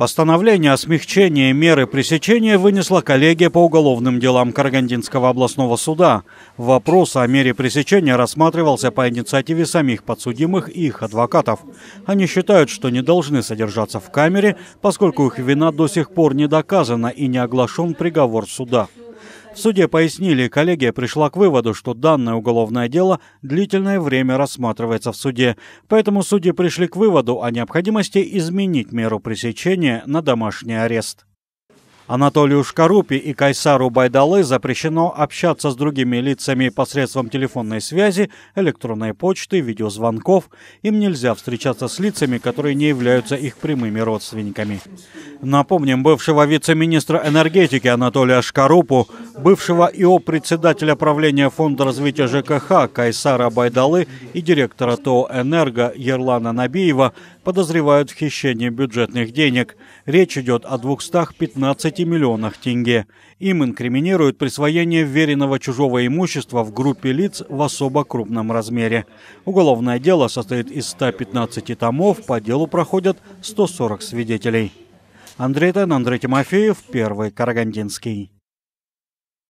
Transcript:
Постановление о смягчении меры пресечения вынесла коллегия по уголовным делам Карагандинского областного суда. Вопрос о мере пресечения рассматривался по инициативе самих подсудимых и их адвокатов. Они считают, что не должны содержаться в камере, поскольку их вина до сих пор не доказана и не оглашен приговор суда суде пояснили, коллегия пришла к выводу, что данное уголовное дело длительное время рассматривается в суде, поэтому судьи пришли к выводу о необходимости изменить меру пресечения на домашний арест. Анатолию Шкарупи и Кайсару Байдалы запрещено общаться с другими лицами посредством телефонной связи, электронной почты, видеозвонков. Им нельзя встречаться с лицами, которые не являются их прямыми родственниками. Напомним, бывшего вице-министра энергетики Анатолия Шкарупу бывшего ИО председателя правления Фонда развития ЖКХ Кайсара Байдалы и директора ТО «Энерго» Ерлана Набиева подозревают в хищении бюджетных денег. Речь идет о 215 миллионах тенге. Им инкриминируют присвоение веренного чужого имущества в группе лиц в особо крупном размере. Уголовное дело состоит из 115 томов, по делу проходят 140 свидетелей. Андрей Тен, Андрей Тимофеев, Первый Карагандинский.